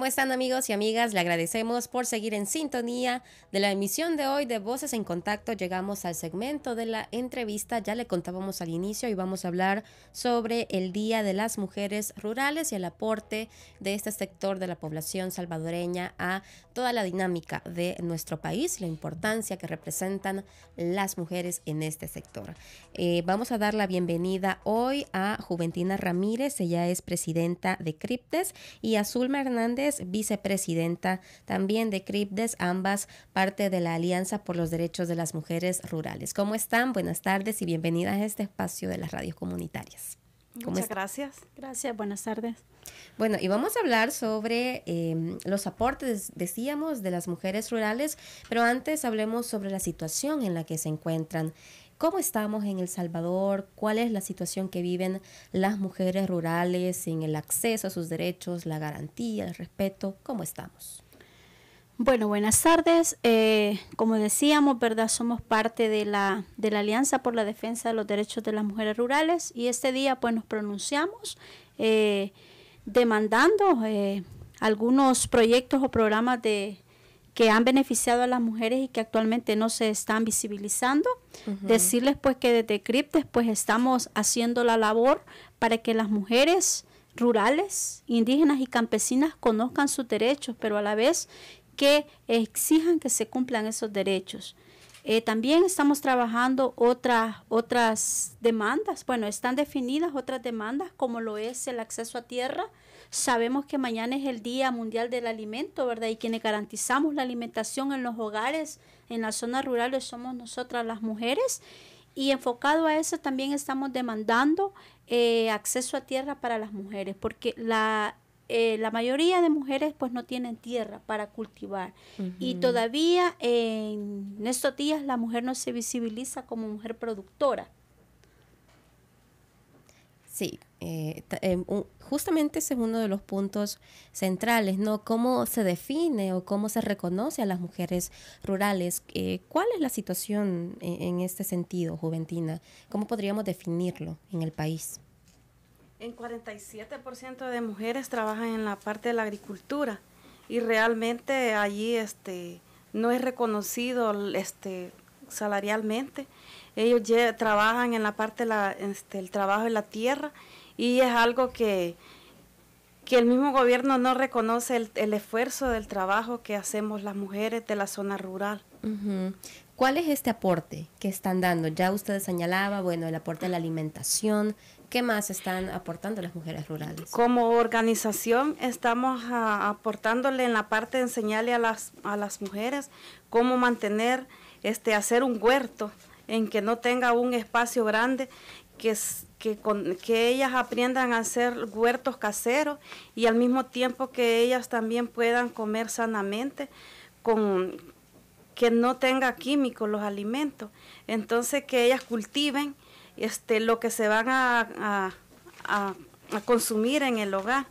¿Cómo están amigos y amigas? Le agradecemos por seguir en sintonía de la emisión de hoy de Voces en Contacto. Llegamos al segmento de la entrevista, ya le contábamos al inicio y vamos a hablar sobre el Día de las Mujeres Rurales y el aporte de este sector de la población salvadoreña a toda la dinámica de nuestro país, la importancia que representan las mujeres en este sector. Eh, vamos a dar la bienvenida hoy a Juventina Ramírez, ella es presidenta de Criptes, y a Hernández vicepresidenta también de CRIPDES, ambas parte de la Alianza por los Derechos de las Mujeres Rurales. ¿Cómo están? Buenas tardes y bienvenidas a este espacio de las radios comunitarias. Muchas gracias. Gracias, buenas tardes. Bueno, y vamos a hablar sobre em, los aportes, decíamos, de las mujeres rurales, pero antes hablemos sobre la situación en la que se encuentran. ¿Cómo estamos en El Salvador? ¿Cuál es la situación que viven las mujeres rurales en el acceso a sus derechos, la garantía, el respeto? ¿Cómo estamos? Bueno, buenas tardes. Eh, como decíamos, ¿verdad? Somos parte de la, de la Alianza por la Defensa de los Derechos de las Mujeres Rurales y este día pues nos pronunciamos eh, demandando eh, algunos proyectos o programas de, que han beneficiado a las mujeres y que actualmente no se están visibilizando. Decirles pues que desde CRIPTES pues estamos haciendo la labor para que las mujeres rurales, indígenas y campesinas conozcan sus derechos, pero a la vez que exijan que se cumplan esos derechos. Eh, también estamos trabajando otras otras demandas, bueno, están definidas otras demandas como lo es el acceso a tierra, Sabemos que mañana es el Día Mundial del Alimento, ¿verdad? Y quienes garantizamos la alimentación en los hogares, en las zonas rurales, pues somos nosotras las mujeres. Y enfocado a eso también estamos demandando eh, acceso a tierra para las mujeres, porque eh, la, mayoría de mujeres pues no tienen tierra para cultivar y todavía en estos días la mujer no se visibiliza como mujer productora. Sí, eh, eh, justamente ese es uno de los puntos centrales, ¿no? ¿Cómo se define o cómo se reconoce a las mujeres rurales? Eh, ¿Cuál es la situación e, en, este sentido, Juventina? ¿Cómo podríamos definirlo en el país? En 47% de mujeres trabajan en la parte de la agricultura y realmente allí este, no es reconocido este, salarialmente. Ellos trabajan en la parte del este, trabajo en la tierra y es algo que, que el mismo gobierno no reconoce el, esfuerzo del trabajo que hacemos las mujeres de la zona rural. ¿Cuál es este aporte que están dando? Ya usted señalaba, bueno, el aporte de la alimentación. ¿Qué más están aportando las mujeres rurales? Como organización estamos ah, aportándole en la parte de enseñarle a las, a las mujeres cómo mantener este, hacer un huerto en que no tenga un espacio grande, que, que ellas aprendan a hacer huertos caseros y al mismo tiempo que ellas también puedan comer sanamente, con, que no tenga químicos los alimentos. Entonces que ellas cultiven este, lo que se van a, a, a, consumir en el hogar.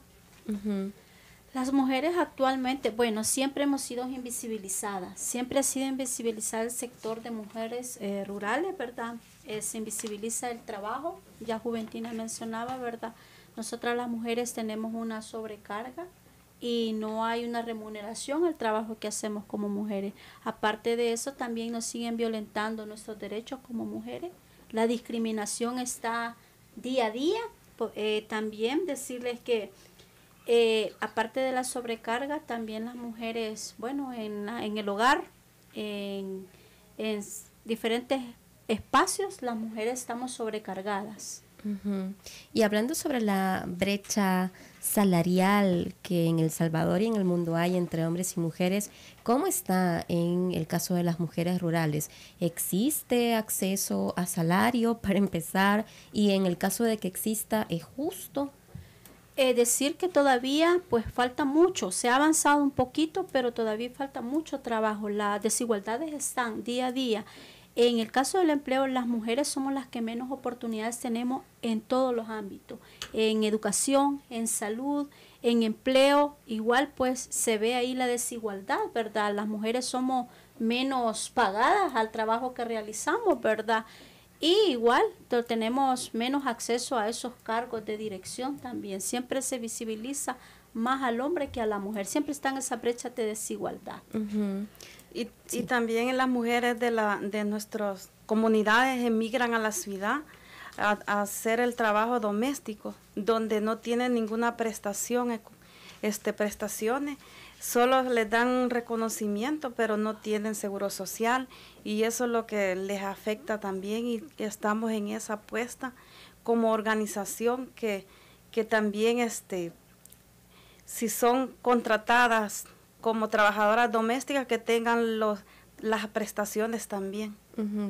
Las mujeres actualmente, bueno, siempre hemos sido invisibilizadas, siempre ha sido invisibilizado el sector de mujeres eh, rurales, ¿verdad? Eh, se invisibiliza el trabajo, ya Juventina mencionaba, ¿verdad? Nosotras las mujeres tenemos una sobrecarga y no hay una remuneración al trabajo que hacemos como mujeres. Aparte de eso, también nos siguen violentando nuestros derechos como mujeres. La discriminación está día a día. Eh, también decirles que eh, aparte de la sobrecarga, también las mujeres, bueno, en, en el hogar, en, en, diferentes espacios, las mujeres estamos sobrecargadas. Y hablando sobre la brecha salarial que en El Salvador y en el mundo hay entre hombres y mujeres, ¿cómo está en el caso de las mujeres rurales? ¿Existe acceso a salario para empezar? Y en el caso de que exista, ¿es justo? Eh, decir que todavía pues falta mucho, se ha avanzado un poquito, pero todavía falta mucho trabajo. Las desigualdades están día a día. En el caso del empleo, las mujeres somos las que menos oportunidades tenemos en todos los ámbitos, en educación, en salud, en empleo, igual pues se ve ahí la desigualdad, ¿verdad? Las mujeres somos menos pagadas al trabajo que realizamos, ¿verdad? Y igual tenemos menos acceso a esos cargos de dirección también. Siempre se visibiliza más al hombre que a la mujer. Siempre está en esa brecha de desigualdad. y, y, también las mujeres de, la, de nuestras comunidades emigran a la ciudad a, a, hacer el trabajo doméstico, donde no tienen ninguna prestación, este, prestaciones solo les dan reconocimiento, pero no tienen seguro social y eso es lo que les afecta también y estamos en esa apuesta como organización que, que también este, si son contratadas como trabajadoras domésticas que tengan los, las prestaciones también.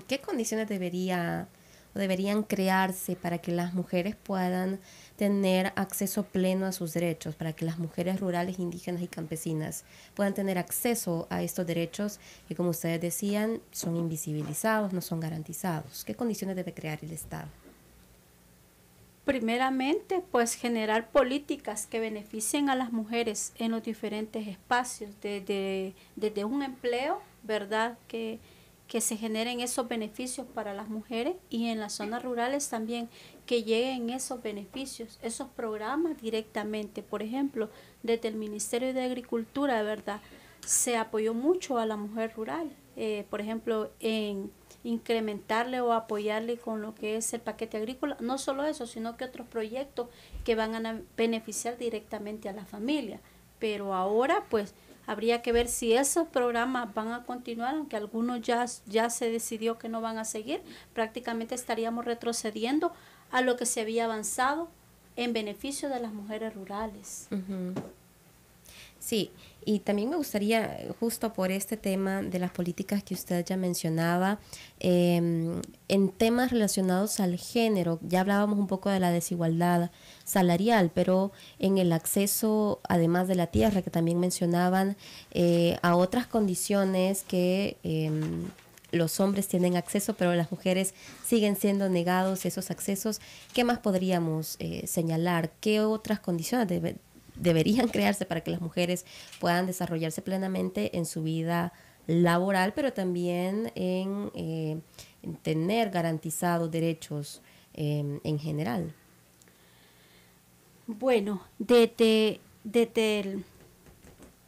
¿Qué condiciones debería deberían crearse para que las mujeres puedan tener acceso pleno a sus derechos, para que las mujeres rurales, indígenas y campesinas puedan tener acceso a estos derechos que, como ustedes decían, son invisibilizados, no son garantizados. ¿Qué condiciones debe crear el Estado? Primeramente, pues generar políticas que beneficien a las mujeres en los diferentes espacios, desde, desde un empleo, ¿verdad? Que, que se generen esos beneficios para las mujeres y en las zonas rurales también que lleguen esos beneficios, esos programas directamente. Por ejemplo, desde el Ministerio de Agricultura, de verdad, se apoyó mucho a la mujer rural. Eh, por ejemplo, en incrementarle o apoyarle con lo que es el paquete agrícola. No solo eso, sino que otros proyectos que van a beneficiar directamente a la familia pero ahora pues habría que ver si esos programas van a continuar, aunque algunos ya, ya se decidió que no van a seguir, prácticamente estaríamos retrocediendo a lo que se había avanzado en beneficio de las mujeres rurales. Sí, y también me gustaría, justo por este tema de las políticas que usted ya mencionaba, em, en temas relacionados al género, ya hablábamos un poco de la desigualdad salarial, pero en el acceso, además de la tierra, que también mencionaban, eh, a otras condiciones que... Em, los hombres tienen acceso, pero las mujeres siguen siendo negados esos accesos. ¿Qué más podríamos eh, señalar? ¿Qué otras condiciones deberían crearse para que las mujeres puedan desarrollarse plenamente en su vida laboral, pero también en, eh, tener garantizados derechos em, en general. Bueno, desde,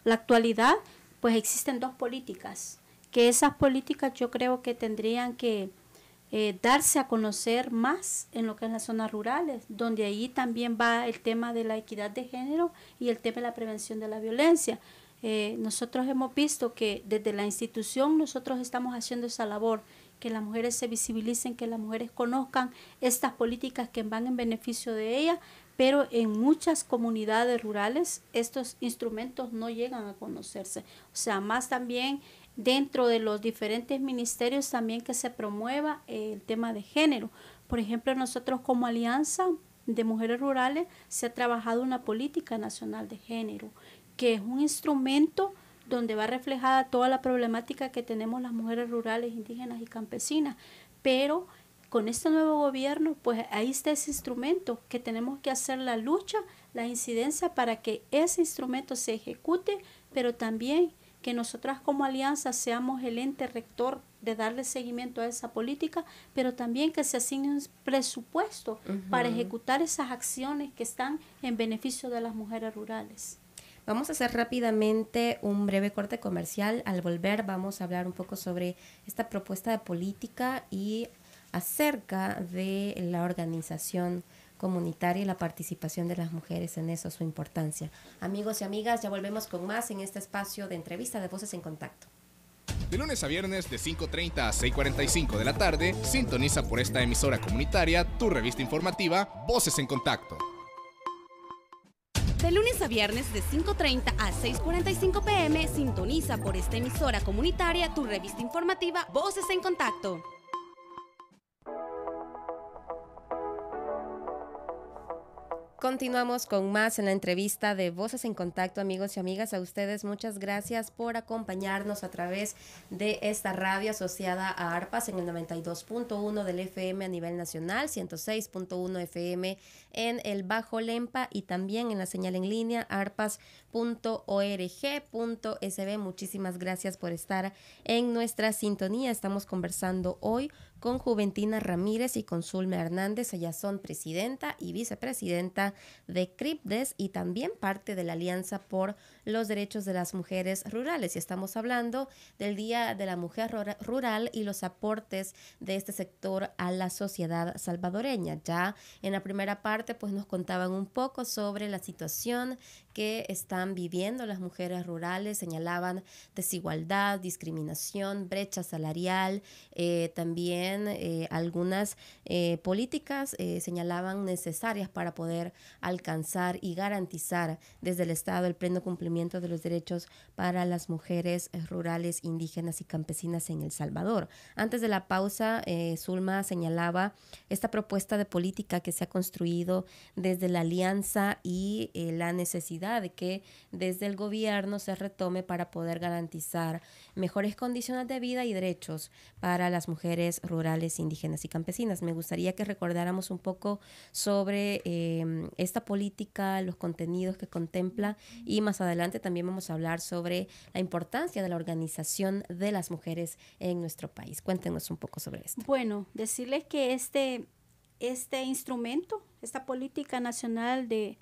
la actualidad, pues existen dos políticas, que esas políticas yo creo que tendrían que eh, darse a conocer más en lo que es las zonas rurales, donde ahí también va el tema de la equidad de género y el tema de la prevención de la violencia. Eh, nosotros hemos visto que desde la institución nosotros estamos haciendo esa labor, que las mujeres se visibilicen, que las mujeres conozcan estas políticas que van en beneficio de ellas, pero en muchas comunidades rurales estos instrumentos no llegan a conocerse. O sea, más también dentro de los diferentes ministerios también que se promueva el tema de género. Por ejemplo, nosotros como Alianza de Mujeres Rurales se ha trabajado una política nacional de género, que es un instrumento donde va reflejada toda la problemática que tenemos las mujeres rurales, indígenas y campesinas. Pero con este nuevo gobierno, pues ahí está ese instrumento que tenemos que hacer la lucha, la incidencia para que ese instrumento se ejecute, pero también que nosotras como alianza seamos el ente rector de darle seguimiento a esa política, pero también que se asigne un presupuesto para ejecutar esas acciones que están en beneficio de las mujeres rurales. Vamos a hacer rápidamente un breve corte comercial. Al volver vamos a hablar un poco sobre esta propuesta de política y acerca de la organización comunitaria y la participación de las mujeres en eso, su importancia. Amigos y amigas, ya volvemos con más en este espacio de entrevista de Voces en Contacto. De lunes a viernes de 5.30 a 6.45 de la tarde, sintoniza por esta emisora comunitaria tu revista informativa Voces en Contacto. De lunes a viernes de 5.30 a 6.45 pm, sintoniza por esta emisora comunitaria tu revista informativa Voces en Contacto. Continuamos con más en la entrevista de Voces en Contacto, amigos y amigas. A ustedes muchas gracias por acompañarnos a través de esta radio asociada a ARPAS en el 92.1 del FM a nivel nacional, 106.1 FM en el Bajo Lempa y también en la señal en línea arpas.org.sb. Muchísimas gracias por estar en nuestra sintonía. Estamos conversando hoy con Juventina Ramírez y con Hernández. Ellas son presidenta y vicepresidenta de CRIPDES y también parte de la Alianza por los Derechos de las Mujeres Rurales. Y estamos hablando del Día de la Mujer Rural y los aportes de este sector a la sociedad salvadoreña. Ya en la primera parte, pues nos contaban un poco sobre la situación que están viviendo las mujeres rurales, señalaban desigualdad, discriminación, brecha salarial, eh, también eh, algunas eh, políticas señalaban necesarias para poder alcanzar y garantizar desde el Estado el pleno cumplimiento de los derechos para las mujeres rurales, indígenas y campesinas en El Salvador. Antes de la pausa, Zulma señalaba esta propuesta de política que se ha construido desde la alianza y la necesidad de que desde el gobierno se retome para poder garantizar mejores condiciones de vida y derechos para las mujeres rurales, indígenas y campesinas. Me gustaría que recordáramos un poco sobre em, esta política, los contenidos que contempla y más adelante también vamos a hablar sobre la importancia de la organización de las mujeres en nuestro país. Cuéntenos un poco sobre esto. Bueno, decirles que este, este instrumento, esta política nacional de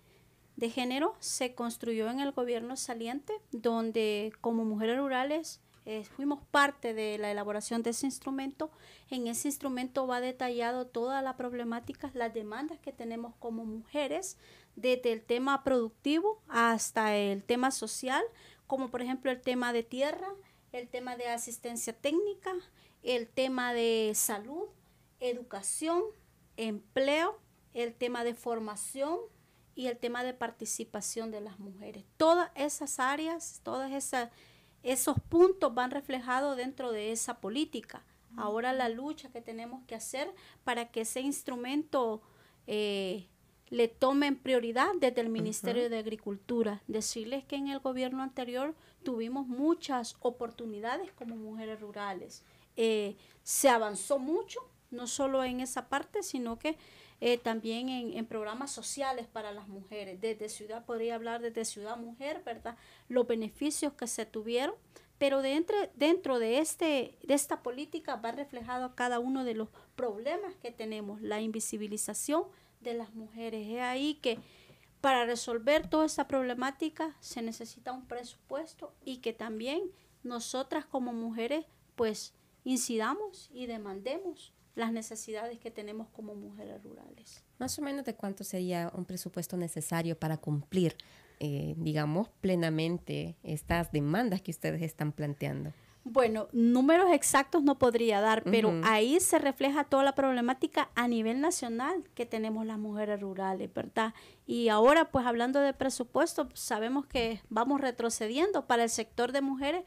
de género se construyó en el gobierno saliente, donde como mujeres rurales eh, fuimos parte de la elaboración de ese instrumento. En ese instrumento va detallado todas las problemáticas, las demandas que tenemos como mujeres, desde el tema productivo hasta el tema social, como por ejemplo el tema de tierra, el tema de asistencia técnica, el tema de salud, educación, empleo, el tema de formación, y el tema de participación de las mujeres. Todas esas áreas, todos esos puntos van reflejados dentro de esa política. Ahora la lucha que tenemos que hacer para que ese instrumento eh, le le en prioridad desde el Ministerio de Agricultura. Decirles que en el gobierno anterior tuvimos muchas oportunidades como mujeres rurales. Eh, se avanzó mucho, no solo en esa parte, sino que eh, también en, programas sociales para las mujeres. Desde Ciudad, podría hablar desde Ciudad Mujer, ¿verdad? Los beneficios que se tuvieron, pero de dentro de, este, de esta política va reflejado cada uno de los problemas que tenemos, la invisibilización de las mujeres. Es ahí que para resolver toda esta problemática se necesita un presupuesto y que también nosotras como mujeres pues incidamos y demandemos las necesidades que tenemos como mujeres rurales. Más o menos de cuánto sería un presupuesto necesario para cumplir, eh, digamos, plenamente estas demandas que ustedes están planteando. Bueno, números exactos no podría dar, pero ahí se refleja toda la problemática a nivel nacional que tenemos las mujeres rurales, ¿verdad? Y ahora, pues hablando de presupuesto, sabemos que vamos retrocediendo para el sector de mujeres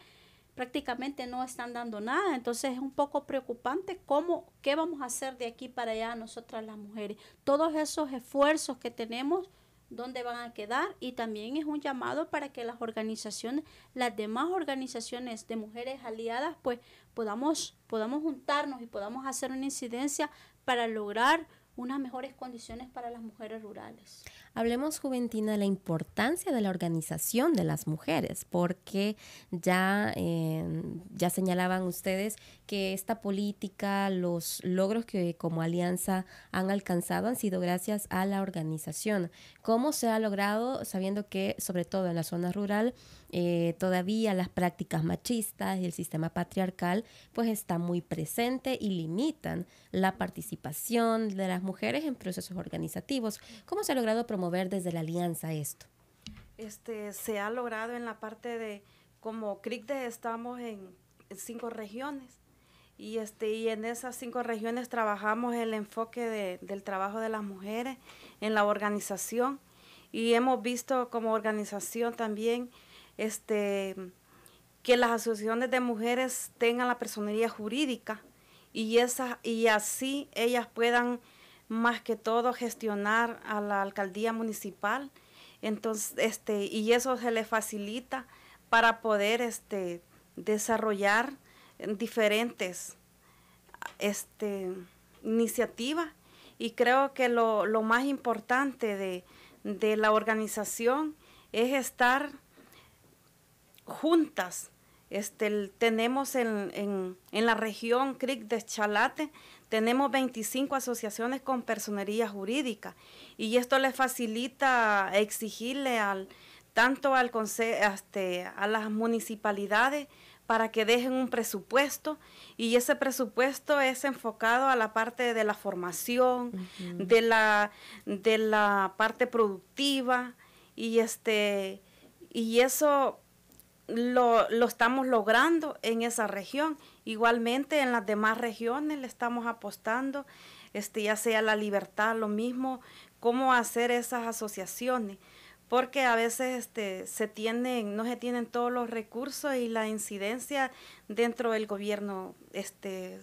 prácticamente no están dando nada. Entonces es un poco preocupante cómo, qué vamos a hacer de aquí para allá nosotras las mujeres. Todos esos esfuerzos que tenemos, dónde van a quedar y también es un llamado para que las organizaciones, las demás organizaciones de mujeres aliadas, pues podamos, podamos juntarnos y podamos hacer una incidencia para lograr unas mejores condiciones para las mujeres rurales. Hablemos, Juventina, de la importancia de la organización de las mujeres, porque ya, em, ya señalaban ustedes que esta política, los logros que como alianza han alcanzado han sido gracias a la organización. ¿Cómo se ha logrado, sabiendo que, sobre todo en la zona rural, eh, todavía las prácticas machistas y el sistema patriarcal, pues está muy presente y limitan la participación de las mujeres en procesos organizativos. ¿Cómo se ha logrado promover desde la alianza esto? Este, se ha logrado en la parte de, como CRICDE estamos en, cinco regiones y, este, y en esas cinco regiones trabajamos el enfoque del trabajo de las mujeres en la organización y hemos visto como organización también este, que las asociaciones de mujeres tengan la personería jurídica y, y así ellas puedan más que todo gestionar a la alcaldía municipal. Entonces, este, y eso se le facilita para poder este, desarrollar diferentes este, iniciativas. Y creo que lo, más importante de la organización es estar juntas este, tenemos en, la región CRIC de Chalate, tenemos 25 asociaciones con personería jurídica y esto le facilita exigirle al, tanto al este, a las municipalidades para que dejen un presupuesto y ese presupuesto es enfocado a la parte de la formación, de, la, parte productiva y este, eso lo, estamos logrando en esa región. Igualmente en las demás regiones le estamos apostando, este, ya sea la libertad, lo mismo, cómo hacer esas asociaciones, porque a veces este, se tienen, no se tienen todos los recursos y la incidencia dentro del gobierno este,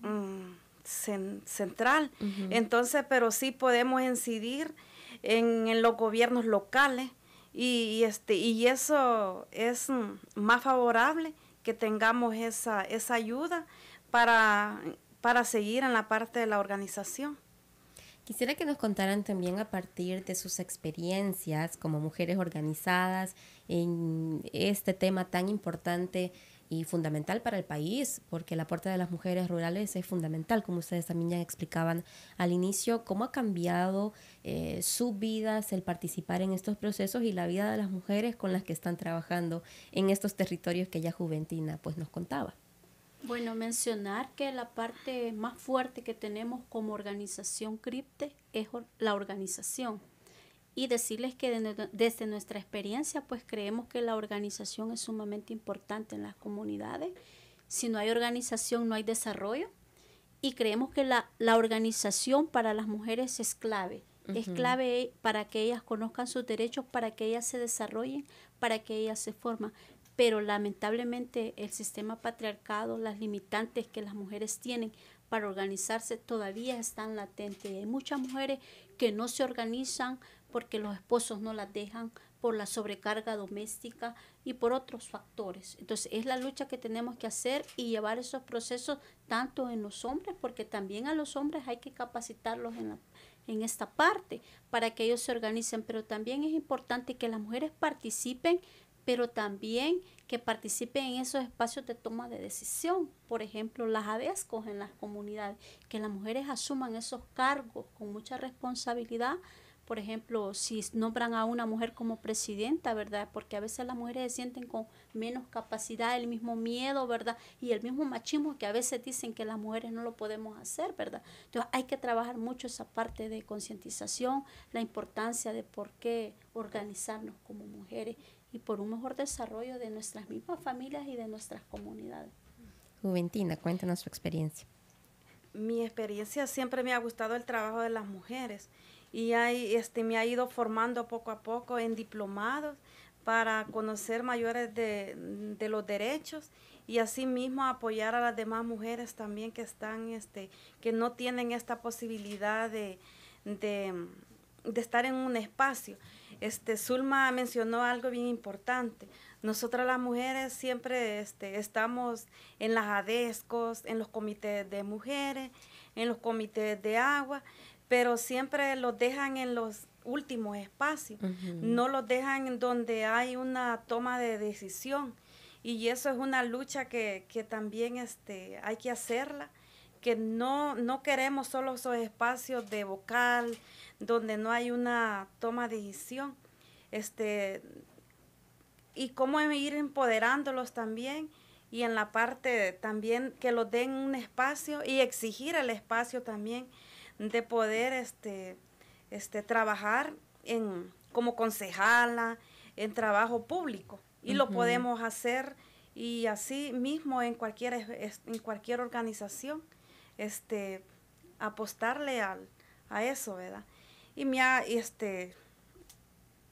mm, central. Entonces, pero sí podemos incidir en los gobiernos locales y, este, y eso es mm, más favorable que tengamos esa, esa ayuda para, para seguir en la parte de la organización. Quisiera que nos contaran también a partir de sus experiencias como mujeres organizadas en este tema tan importante fundamental para el país, porque el aporte de las mujeres rurales es fundamental, como ustedes también ya explicaban al inicio, cómo ha cambiado eh, su sus vidas el participar en estos procesos y la vida de las mujeres con las que están trabajando en estos territorios que ya Juventina pues nos contaba. Bueno, mencionar que la parte más fuerte que tenemos como organización CRIPTE es la organización y decirles que desde nuestra experiencia pues creemos que la organización es sumamente importante en las comunidades. Si no hay organización no hay desarrollo y creemos que la, la organización para las mujeres es clave. Es clave eh, para que ellas conozcan sus derechos, para que ellas se desarrollen, para que ellas se formen. Pero lamentablemente el sistema patriarcado, las limitantes que las mujeres tienen para organizarse todavía están latentes. Hay muchas mujeres que no se organizan porque los esposos no las dejan, por la sobrecarga doméstica y por otros factores. Entonces es la lucha que tenemos que hacer y llevar esos procesos tanto en los hombres, porque también a los hombres hay que capacitarlos en, en esta parte para que ellos se organicen, pero también es importante que las mujeres participen pero también que participen en esos espacios de toma de decisión, por ejemplo, las ADESCO en las comunidades, que las mujeres asuman esos cargos con mucha responsabilidad, por ejemplo, si nombran a una mujer como presidenta, ¿verdad? Porque a veces las mujeres se sienten con menos capacidad, el mismo miedo, ¿verdad? Y el mismo machismo que a veces dicen que las mujeres no lo podemos hacer, ¿verdad? Entonces hay que trabajar mucho esa parte de concientización, la importancia de por qué organizarnos como mujeres y por un mejor desarrollo de nuestras mismas familias y de nuestras comunidades. Juventina, cuéntanos su experiencia. Mi experiencia siempre me ha gustado el trabajo de las mujeres y este, me ha ido formando poco a poco en diplomados para conocer mayores de, los derechos y asimismo apoyar a las demás mujeres también que están, este, que no tienen esta posibilidad de estar en un espacio. Este, Zulma mencionó algo bien importante. Nosotras las mujeres siempre este, estamos en las ADESCOS, en los comités de mujeres, en los comités de agua, pero siempre los dejan en los últimos espacios, no los dejan en donde hay una toma de decisión. Y eso es una lucha que, que también este, hay que hacerla que no, no queremos solo esos espacios de vocal donde no hay una toma de decisión. Este, y cómo ir empoderándolos también y en la parte también que los den un espacio y exigir el espacio también de poder este, este, trabajar en, como concejala, en trabajo público. Y lo podemos hacer y así mismo en cualquier, en cualquier organización este, apostarle al, a eso, ¿verdad? Y, me este,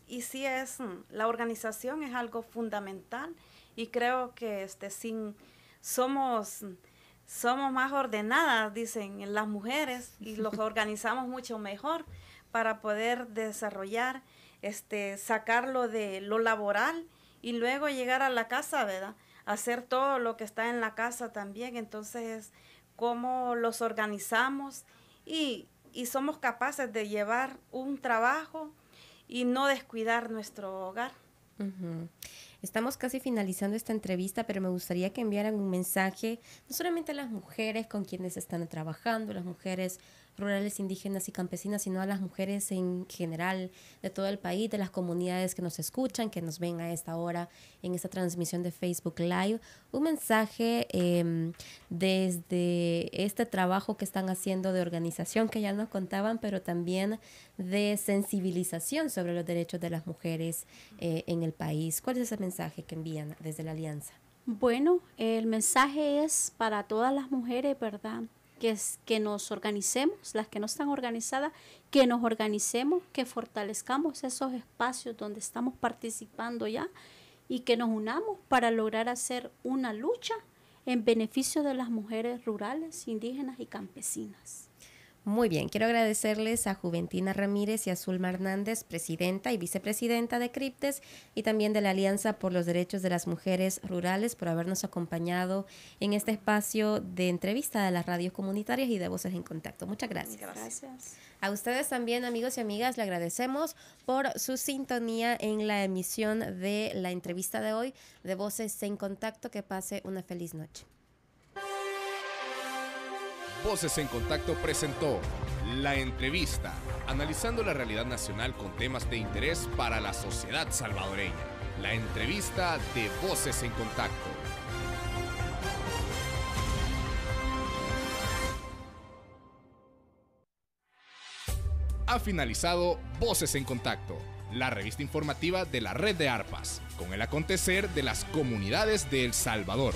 y sí es, mm, la organización es algo fundamental y creo que este, sin, somos, somos más ordenadas, dicen las mujeres, y los organizamos mucho mejor para poder desarrollar, este, sacarlo de lo laboral y luego llegar a la casa, ¿verdad? Hacer todo lo que está en la casa también, entonces cómo los organizamos y, somos capaces de llevar un trabajo y no descuidar nuestro hogar. Estamos casi finalizando esta entrevista, pero me gustaría que enviaran un mensaje, no solamente a las mujeres con quienes están trabajando, las mujeres rurales, indígenas y campesinas, sino a las mujeres en general de todo el país, de las comunidades que nos escuchan, que nos ven a esta hora en esta transmisión de Facebook Live. Un mensaje em, desde este trabajo que están haciendo de organización que ya nos contaban, pero también de sensibilización sobre los derechos de las mujeres eh, en el país. ¿Cuál es ese mensaje que envían desde la Alianza? Bueno, el mensaje es para todas las mujeres, ¿verdad? que, nos organicemos, las que no están organizadas, que nos organicemos, que fortalezcamos esos espacios donde estamos participando ya y que nos unamos para lograr hacer una lucha en beneficio de las mujeres rurales, indígenas y campesinas. Muy bien, quiero agradecerles a Juventina Ramírez y a Zulma Hernández, presidenta y vicepresidenta de CRIPTES y también de la Alianza por los Derechos de las Mujeres Rurales por habernos acompañado en este espacio de entrevista de las radios comunitarias y de Voces en Contacto. Muchas gracias. Gracias. A ustedes también, amigos y amigas, le agradecemos por su sintonía en la emisión de la entrevista de hoy de Voces en Contacto. Que pase una feliz noche. Voces en Contacto presentó La Entrevista, analizando la realidad nacional con temas de interés para la sociedad salvadoreña. La entrevista de Voces en Contacto. Ha finalizado Voces en Contacto, la revista informativa de la red de ARPAS, con el acontecer de las comunidades de El Salvador.